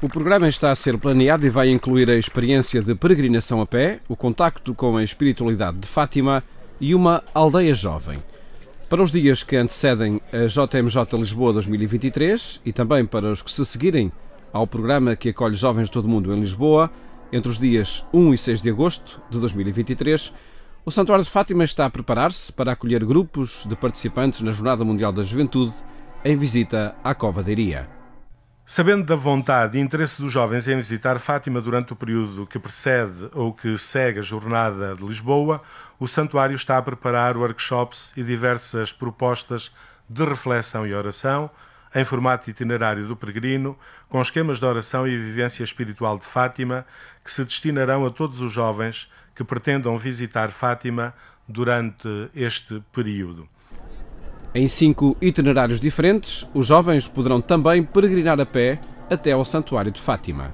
O programa está a ser planeado e vai incluir a experiência de peregrinação a pé, o contacto com a espiritualidade de Fátima e uma aldeia jovem. Para os dias que antecedem a JMJ Lisboa 2023 e também para os que se seguirem ao programa que acolhe jovens de todo o mundo em Lisboa, entre os dias 1 e 6 de agosto de 2023, o Santuário de Fátima está a preparar-se para acolher grupos de participantes na Jornada Mundial da Juventude em visita à Cova da Iria. Sabendo da vontade e interesse dos jovens em visitar Fátima durante o período que precede ou que segue a jornada de Lisboa, o santuário está a preparar workshops e diversas propostas de reflexão e oração, em formato itinerário do peregrino, com esquemas de oração e vivência espiritual de Fátima, que se destinarão a todos os jovens que pretendam visitar Fátima durante este período. Em cinco itinerários diferentes, os jovens poderão também peregrinar a pé até ao Santuário de Fátima.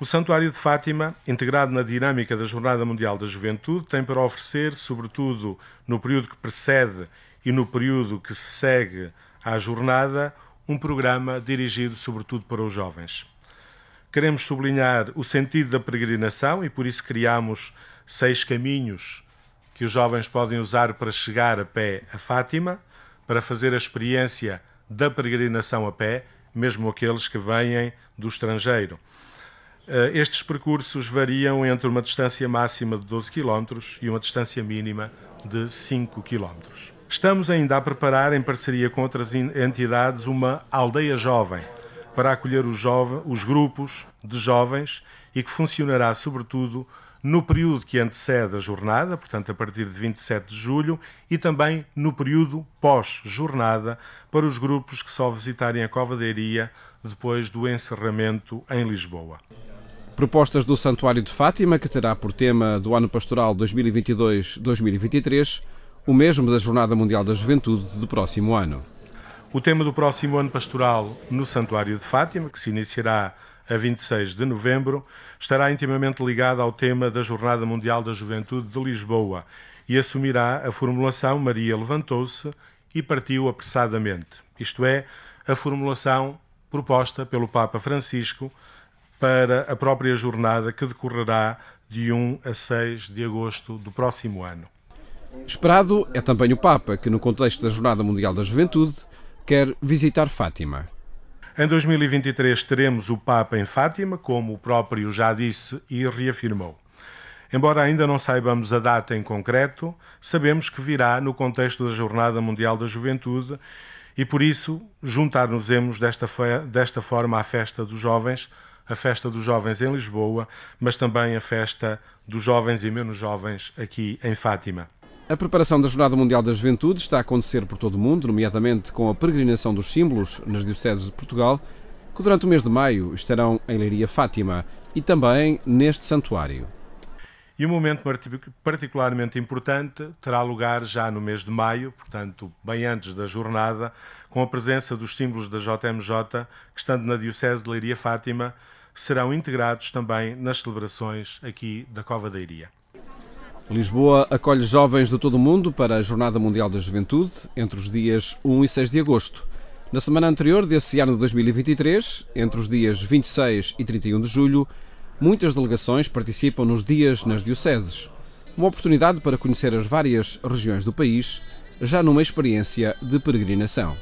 O Santuário de Fátima, integrado na dinâmica da Jornada Mundial da Juventude, tem para oferecer, sobretudo no período que precede e no período que se segue à jornada, um programa dirigido sobretudo para os jovens. Queremos sublinhar o sentido da peregrinação e por isso criamos seis caminhos que os jovens podem usar para chegar a pé a Fátima para fazer a experiência da peregrinação a pé, mesmo aqueles que vêm do estrangeiro. Eh, estes percursos variam entre uma distância máxima de 12 km e uma distância mínima de 5 km. Estamos ainda a preparar, em parceria com outras entidades, uma aldeia jovem para acolher os, jovens, os grupos de jovens e que funcionará, sobretudo, no período que antecede a jornada, portanto a partir de 27 de julho, e também no período pós-jornada para os grupos que só visitarem a Cova da Iria depois do encerramento em Lisboa. Propostas do Santuário de Fátima, que terá por tema do ano pastoral 2022-2023, o mesmo da Jornada Mundial da Juventude do próximo ano. O tema do próximo ano pastoral no Santuário de Fátima, que se iniciará a 26 de novembro, estará intimamente ligada ao tema da Jornada Mundial da Juventude de Lisboa e assumirá a formulação Maria levantou-se e partiu apressadamente, isto é, a formulação proposta pelo Papa Francisco para a própria jornada que decorrerá de 1 a 6 de agosto do próximo ano. Esperado é também o Papa, que, no contexto da Jornada Mundial da Juventude, quer visitar Fátima. Em 2023 teremos o Papa em Fátima, como o próprio já disse e reafirmou. Embora ainda não saibamos a data em concreto, sabemos que virá no contexto da Jornada Mundial da Juventude e por isso juntar-nos-emos desta, desta forma à festa dos jovens, a festa dos jovens em Lisboa, mas também a festa dos jovens e menos jovens aqui em Fátima. A preparação da Jornada Mundial da Juventude está a acontecer por todo o mundo, nomeadamente com a peregrinação dos símbolos nas dioceses de Portugal, que durante o mês de maio estarão em Leiria Fátima e também neste santuário. E um momento particularmente importante terá lugar já no mês de maio, portanto, bem antes da jornada, com a presença dos símbolos da JMJ, que estando na Diocese de Leiria Fátima, serão integrados também nas celebrações aqui da Cova da Iria. Lisboa acolhe jovens de todo o mundo para a Jornada Mundial da Juventude, entre os dias 1 e 6 de agosto. Na semana anterior desse ano de 2023, entre os dias 26 e 31 de julho, muitas delegações participam nos dias nas dioceses. Uma oportunidade para conhecer as várias regiões do país, já numa experiência de peregrinação.